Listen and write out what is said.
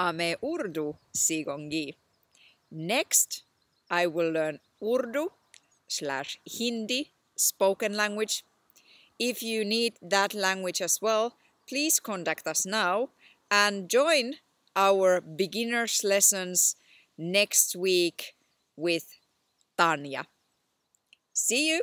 Ame Urdu Sigongi. Next, I will learn Urdu slash Hindi spoken language. If you need that language as well, please contact us now and join our beginners lessons next week with Tanya. See you!